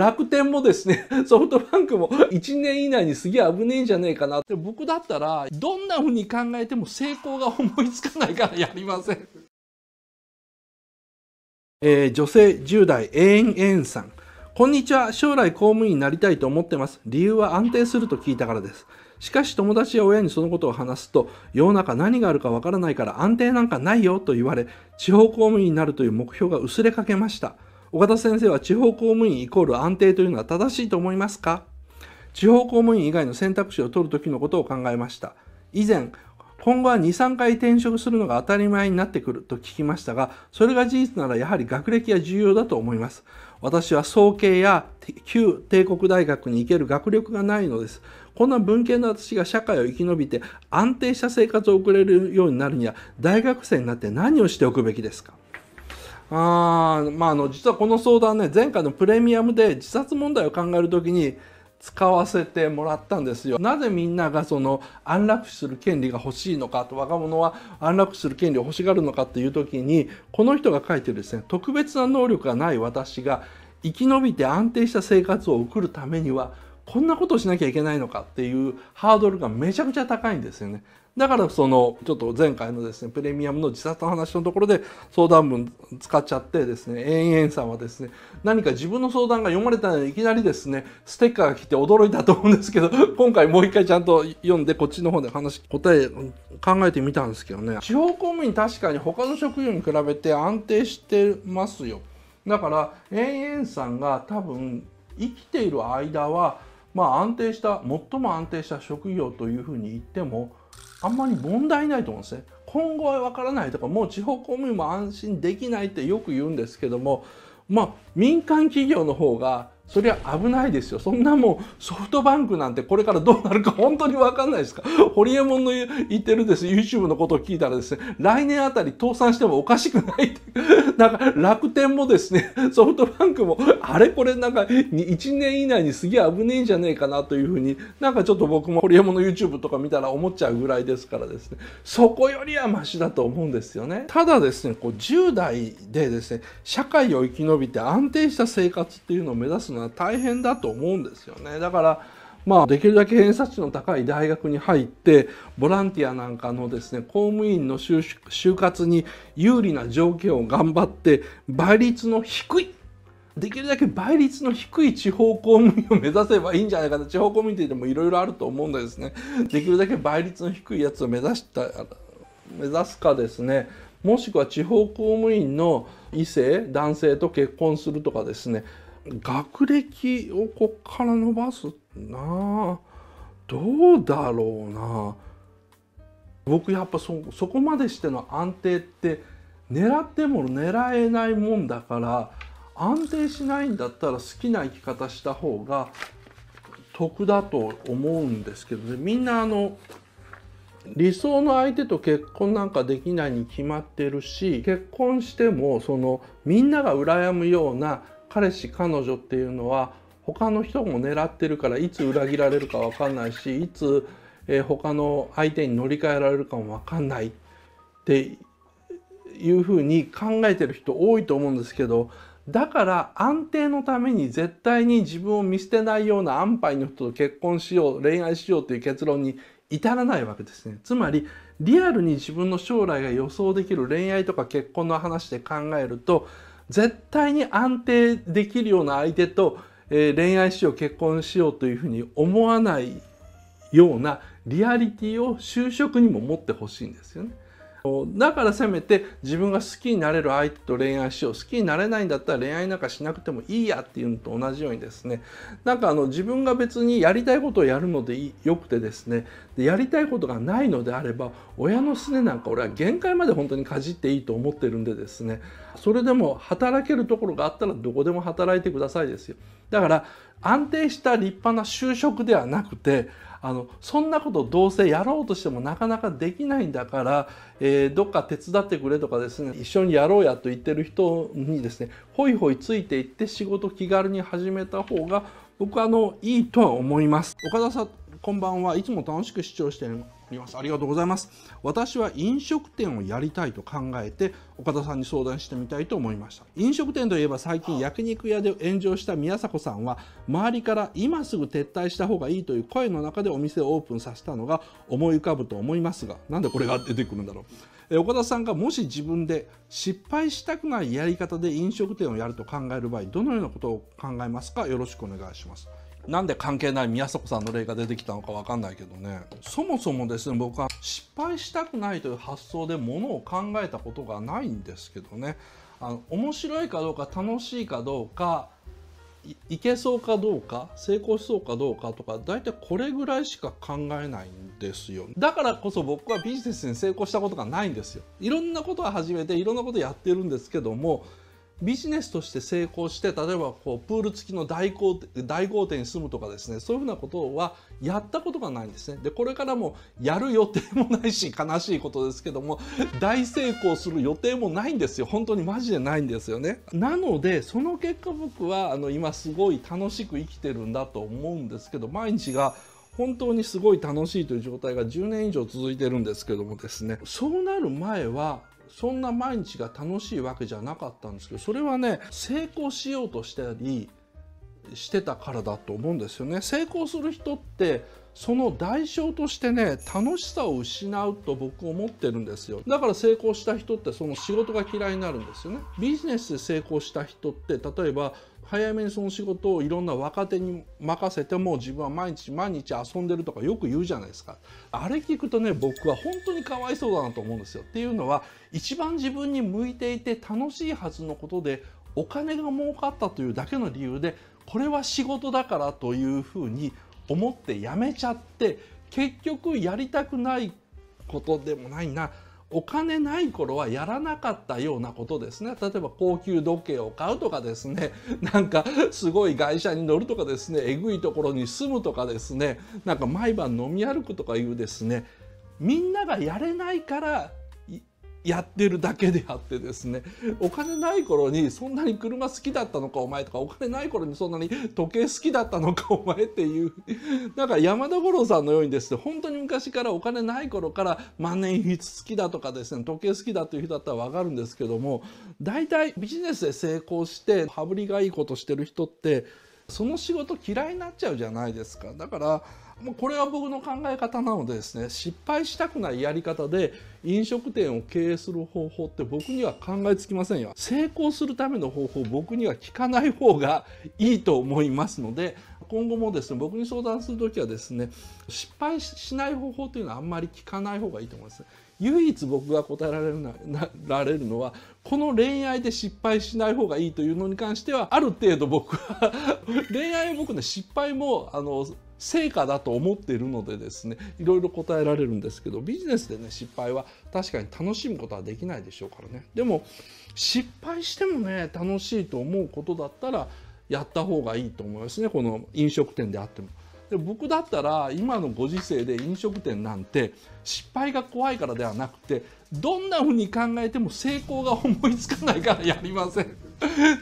楽天もですね、ソフトバンクも1年以内にすげえ危ねえんじゃねえかなって、僕だったら、どんな風に考えても成功が思いつかないからやりません。えー、女性10代、えんえんさん。こんにちは。将来公務員になりたいと思ってます。理由は安定すると聞いたからです。しかし友達や親にそのことを話すと、世の中何があるかわからないから安定なんかないよと言われ、地方公務員になるという目標が薄れかけました。岡田先生は地方公務員イコール安定というのは正しいと思いますか地方公務員以外の選択肢を取るときのことを考えました。以前、今後は2、3回転職するのが当たり前になってくると聞きましたが、それが事実ならやはり学歴は重要だと思います。私は総計や旧帝国大学に行ける学力がないのです。こんな文系の私が社会を生き延びて安定した生活を送れるようになるには大学生になって何をしておくべきですかあまあ、あの実はこの相談ね前回のプレミアムで自殺問題を考える時に使わせてもらったんですよ。なぜみんながその安楽死する権利が欲しいのかと若者は安楽死する権利を欲しがるのかっていう時にこの人が書いてるですね特別な能力がない私が生き延びて安定した生活を送るためにはこんなことをしなきゃいけないのかっていうハードルがめちゃくちゃ高いんですよね。だからそのちょっと前回のですねプレミアムの自殺の話のところで相談文使っちゃってですね延々さんはですね何か自分の相談が読まれたのにいきなりですねステッカーが来て驚いたと思うんですけど 今回もう一回ちゃんと読んでこっちの方で話答え考えてみたんですけどね地方公務員確かに他の職業に比べて安定してますよだから延々さんが多分生きている間はまあ安定した最も安定した職業というふうに言ってもあんまり問題ないと思うんですね。今後は分からないとかもう地方公務員も安心できないってよく言うんですけどもまあ民間企業の方がそりゃ危ないですよそんなもうソフトバンクなんてこれからどうなるか 本当に分かんないですかホリエモンの言ってるです YouTube のことを聞いたらですね来年あたり倒産してもおかしくない なんか楽天もですねソフトバンクもあれこれなんか1年以内にすげえ危ねえんじゃねえかなというふうになんかちょっと僕もホリエモンの YouTube とか見たら思っちゃうぐらいですからですねそこよりはマシだと思うんですよねただですねこう10代でですね社会を生き延びて安定した生活っていうのを目指すののは大変だと思うんですよね。だからまあ、できるだけ偏差値の高い大学に入ってボランティアなんかのですね公務員の就活に有利な条件を頑張って倍率の低いできるだけ倍率の低い地方公務員を目指せばいいんじゃないかな地方公務員って言ってもいろいろあると思うんですねできるだけ倍率の低いやつを目指した目指すかですねもしくは地方公務員の異性男性と結婚するとかですね学歴をこっから伸ばすなどうだろうな僕やっぱそそこまでしての安定って狙っても狙えないもんだから安定しないんだったら好きな生き方した方が得だと思うんですけどねみんなあの理想の相手と結婚なんかできないに決まってるし結婚してもそのみんなが羨むような彼氏彼女っていうのは他の人も狙ってるからいつ裏切られるか分かんないしいつ、えー、他の相手に乗り換えられるかも分かんないっていうふうに考えてる人多いと思うんですけどだから安定のために絶対に自分を見捨てないような安牌の人と結婚しよう恋愛しようという結論に至らないわけですね。つまりリアルに自分の将来が予想できる恋愛とか結婚の話で考えると絶対に安定できるような相手と、えー、恋愛しよう結婚しようというふうに思わないようなリアリティを就職にも持ってほしいんですよね。だからせめて自分が好きになれる相手と恋愛しよう好きになれないんだったら恋愛なんかしなくてもいいやっていうのと同じようにですねなんかあの自分が別にやりたいことをやるのでよくてですねでやりたいことがないのであれば親のすねなんか俺は限界まで本当にかじっていいと思ってるんでですねそれでも働けるところがあったらどこでも働いてくださいですよだから安定した立派な就職ではなくてあのそんなことどうせやろうとしてもなかなかできないんだから、えー、どっか手伝ってくれとかですね一緒にやろうやと言ってる人にですねホイホイついていって仕事気軽に始めた方が僕はあのいいとは思います岡田さんこんばんはいつも楽しく視聴しておりますありがとうございます私は飲食店をやりたいと考えて岡田さんに相談してみたいと思いました飲食店といえば最近焼肉屋で炎上した宮迫さんは周りから今すぐ撤退した方がいいという声の中でお店をオープンさせたのが思い浮かぶと思いますがなんでこれが出てくるんだろう岡田さんがもし自分で失敗したくないやり方で飲食店をやると考える場合どのようなことを考えますかよろしくお願いしますなんで関係ない宮迫さんの例が出てきたのかわかんないけどねそもそもですね僕は失敗したくないという発想でものを考えたことがないんですけどねあの面白いかどうか楽しいかどうかいけそうかどうか成功しそうかどうかとか大体これぐらいしか考えないんですよだからこそ僕はビジネスに成功したことがないんですよいろんなことは始めていろんなことやってるんですけどもビジネスとして成功して、例えばこうプール付きの大豪大豪邸に住むとかですね、そういうふうなことはやったことがないんですね。で、これからもやる予定もないし、悲しいことですけども、大成功する予定もないんですよ。本当にマジでないんですよね。なので、その結果僕はあの今すごい楽しく生きてるんだと思うんですけど、毎日が本当にすごい楽しいという状態が10年以上続いてるんですけどもですねそうなる前はそんな毎日が楽しいわけじゃなかったんですけどそれはね成功しようとしたりしてたからだと思うんですよね成功する人ってその代償としてね楽しさを失うと僕思ってるんですよだから成功した人ってその仕事が嫌いになるんですよねビジネスで成功した人って例えば早めにその仕事をいろんな若手に任せても自分は毎日毎日遊んでるとかよく言うじゃないですかあれ聞くとね僕は本当にかわいそうだなと思うんですよっていうのは一番自分に向いていて楽しいはずのことでお金が儲かったというだけの理由でこれは仕事だからというふうに思ってやめちゃって結局やりたくないことでもないなお金ない頃はやらなかったようなことですね例えば高級時計を買うとかですねなんかすごい外車に乗るとかですねえぐいところに住むとかですねなんか毎晩飲み歩くとかいうですねみんながやれないからやってるだけであってですねお金ない頃にそんなに車好きだったのかお前とかお金ない頃にそんなに時計好きだったのかお前っていうなんか山田五郎さんのようにですね本当に昔からお金ない頃から万年筆好きだとかですね時計好きだという人だったら分かるんですけども大体ビジネスで成功して羽振りがいいことしてる人ってその仕事嫌いになっちゃうじゃないですかだからもうこれは僕の考え方なのでですね失敗したくないやり方で飲食店を経営する方法って僕には考えつきませんよ成功するための方法僕には聞かない方がいいと思いますので今後もですね僕に相談する時はですね失敗しない方法というのはあんまり聞かない方がいいと思います、唯一僕が答えられるなられるのはこの恋愛で失敗しない方がいいというのに関してはある程度僕は 恋愛僕ね失敗もあの成果だと思っているのでですねいろいろ答えられるんですけどビジネスでね失敗は確かに楽しむことはできないでしょうからねでも失敗してもね楽しいと思うことだったらやった方がいいと思いますねこの飲食店であっても。で僕だったら今のご時世で飲食店なんて失敗が怖いからではなくてどんなふうに考えても成功が思いつかないからやりません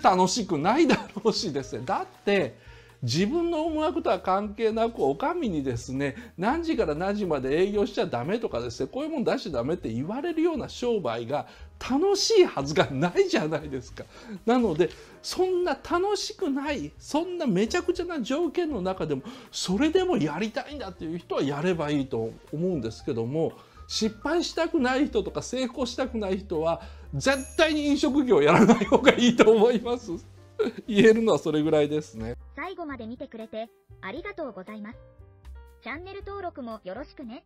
楽しくないだろうしですねだって自分の思惑とは関係なくお上にですね何時から何時まで営業しちゃダメとかですねこういうもん出しちゃダメって言われるような商売が楽しいはずがないじゃないですか。なのでそんな楽しくないそんなめちゃくちゃな条件の中でもそれでもやりたいんだっていう人はやればいいと思うんですけども失敗したくない人とか成功したくない人は絶対に飲食業やらない方がいいと思います。言えるのはそれぐらいですね。最後まで見てくれてありがとうございます。チャンネル登録もよろしくね。